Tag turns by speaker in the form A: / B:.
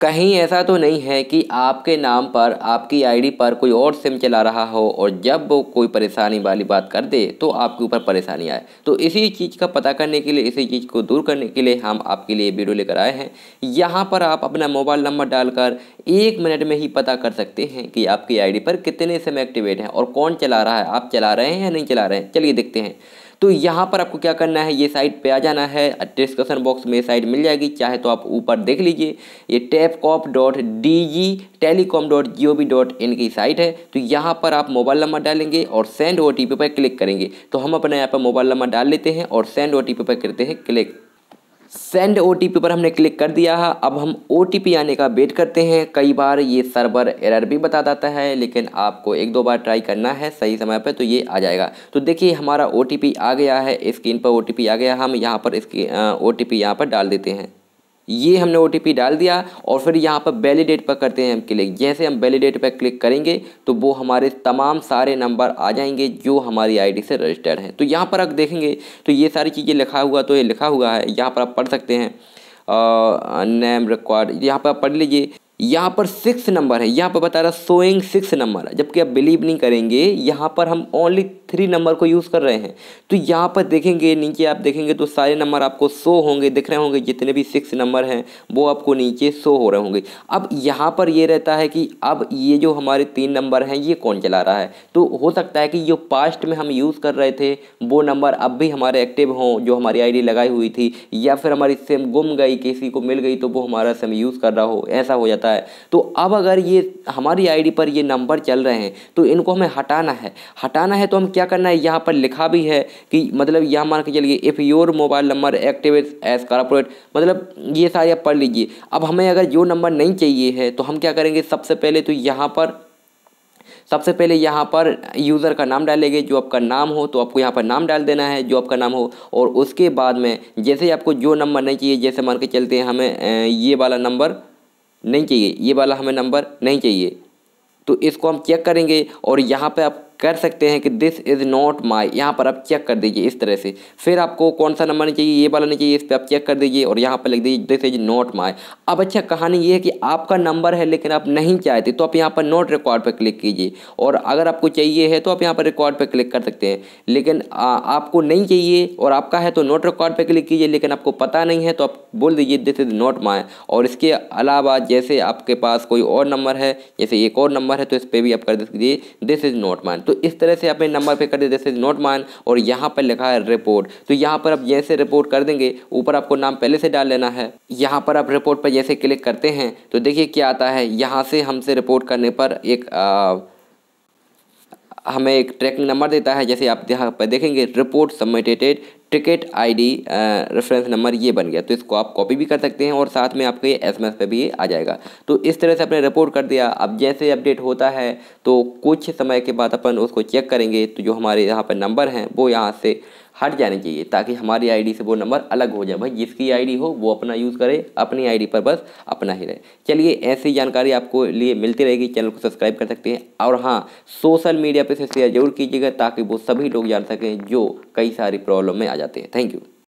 A: कहीं ऐसा तो नहीं है कि आपके नाम पर आपकी आईडी पर कोई और सिम चला रहा हो और जब वो कोई परेशानी वाली बात कर दे तो आपके ऊपर परेशानी आए तो इसी चीज़ का पता करने के लिए इसी चीज़ को दूर करने के लिए हम आपके लिए वीडियो लेकर आए हैं यहाँ पर आप अपना मोबाइल नंबर डालकर एक मिनट में ही पता कर सकते हैं कि आपकी आई पर कितने सिम एक्टिवेट हैं और कौन चला रहा है आप चला रहे हैं या नहीं चला रहे हैं चलिए देखते हैं तो यहाँ पर आपको क्या करना है ये साइट पे आ जाना है डिस्कशन बॉक्स में ये साइट मिल जाएगी चाहे तो आप ऊपर देख लीजिए ये tafcop dot D G telecom dot G O V dot in की साइट है तो यहाँ पर आप मोबाइल नंबर डालेंगे और सेंड ओ टी पी पर क्लिक करेंगे तो हम अपने यहाँ पर मोबाइल नंबर डाल लेते हैं और सेंड ओ टी पी पर करते हैं क्लिक सेंड ओ पर हमने क्लिक कर दिया है अब हम ओ आने का वेट करते हैं कई बार ये सर्वर एरर भी बता देता है लेकिन आपको एक दो बार ट्राई करना है सही समय पर तो ये आ जाएगा तो देखिए हमारा ओ आ गया है स्क्रीन पर ओ आ गया हम यहाँ पर इसकी ओ टी यहाँ पर डाल देते हैं ये हमने ओ डाल दिया और फिर यहाँ पर वैलीडेट पर करते हैं हम क्लिक जैसे हम वैलीडेट पर क्लिक करेंगे तो वो हमारे तमाम सारे नंबर आ जाएंगे जो हमारी आईडी से रजिस्टर्ड हैं तो यहाँ पर आप देखेंगे तो ये सारी चीज़ें लिखा हुआ तो ये लिखा हुआ है यहाँ पर आप पढ़ सकते हैं नेम रिकॉर्ड यहाँ पर आप पढ़ लीजिए यहाँ पर सिक्स नंबर है यहाँ पर बता रहा सोइंग सिक्स नंबर जबकि आप बिलीव नहीं करेंगे यहाँ पर हम ओनली थ्री नंबर को यूज़ कर रहे हैं तो यहाँ पर देखेंगे नीचे आप देखेंगे तो सारे नंबर आपको सो होंगे दिख रहे होंगे जितने भी सिक्स नंबर हैं वो आपको नीचे सो हो रहे होंगे अब यहाँ पर ये रहता है कि अब ये जो हमारे तीन नंबर हैं ये कौन चला रहा है तो हो सकता है कि जो पास्ट में हम यूज़ कर रहे थे वो नंबर अब भी हमारे एक्टिव हों जो हमारी आई लगाई हुई थी या फिर हमारी सिम गुम गई किसी को मिल गई तो वो हमारा सिम यूज़ कर रहा हो ऐसा हो जाता जाता है तो अब अगर ये हमारी आईडी पर ये नंबर चल रहे हैं तो इनको हमें हटाना है हटाना है तो हम क्या करना है यहाँ पर लिखा भी है कि मतलब यह मान के चलिए if your mobile number activate as corporate मतलब ये सारे आप पढ़ लीजिए अब हमें अगर जो नंबर नहीं चाहिए है तो हम क्या करेंगे सबसे पहले तो यहाँ पर सबसे पहले यहाँ पर यूज़र का नाम डालेंगे जो आपका नाम हो तो आपको यहाँ पर नाम डाल देना है जो आपका नाम हो और उसके बाद में जैसे ही आपको जो नंबर नहीं चाहिए जैसे मान के चलते हैं हमें ये वाला नंबर नहीं चाहिए ये वाला हमें नंबर नहीं चाहिए तो इसको हम चेक करेंगे और यहाँ पे आप कर सकते हैं कि दिस इज़ नॉट माई यहाँ पर आप चेक कर दीजिए इस तरह से फिर आपको कौन सा नंबर नहीं चाहिए ये वाला नहीं चाहिए इस पर आप चेक कर दीजिए और यहाँ पर लिख दीजिए दिस इज नॉट माई अब अच्छा कहानी ये है कि आपका नंबर है लेकिन आप नहीं चाहते तो आप यहाँ पर नोट रिकॉर्ड पर क्लिक कीजिए और अगर आपको चाहिए है तो आप यहाँ पर रिकॉर्ड पर क्लिक कर सकते हैं लेकिन आ, आपको नहीं चाहिए और आपका है तो नोट रिकॉर्ड पर क्लिक कीजिए लेकिन आपको पता नहीं है तो आप बोल दीजिए दिस इज़ नॉट माई और इसके अलावा जैसे आपके पास कोई और नंबर है जैसे एक और नंबर है तो इस पर भी आप कर दीजिए दिस इज़ नॉट माइन तो इस तरह से अपने नंबर पे कर दे जैसे नोट मान और यहाँ पर लिखा है रिपोर्ट तो यहाँ पर आप जैसे रिपोर्ट कर देंगे ऊपर आपको नाम पहले से डाल लेना है यहाँ पर आप रिपोर्ट पर जैसे क्लिक करते हैं तो देखिए क्या आता है यहाँ से हमसे रिपोर्ट करने पर एक आ, हमें एक ट्रैकिंग नंबर देता है जैसे आप यहाँ पर देखेंगे report submitted ticket ID reference number ये बन गया तो इसको आप कॉपी भी कर सकते हैं और साथ में आपके एस एम पे भी आ जाएगा तो इस तरह से आपने रिपोर्ट कर दिया अब जैसे अपडेट होता है तो कुछ समय के बाद अपन उसको चेक करेंगे तो जो हमारे यहाँ पर नंबर हैं वो यहाँ से हट जाने चाहिए ताकि हमारी आईडी से वो नंबर अलग हो जाए भाई जिसकी आईडी हो वो अपना यूज़ करे अपनी आईडी पर बस अपना ही रहे चलिए ऐसी जानकारी आपको लिए मिलती रहेगी चैनल को सब्सक्राइब कर सकते हैं और हाँ सोशल मीडिया पर इसे शेयर जरूर कीजिएगा ताकि वो सभी लोग जान सकें जो कई सारी प्रॉब्लम में आ जाते हैं थैंक यू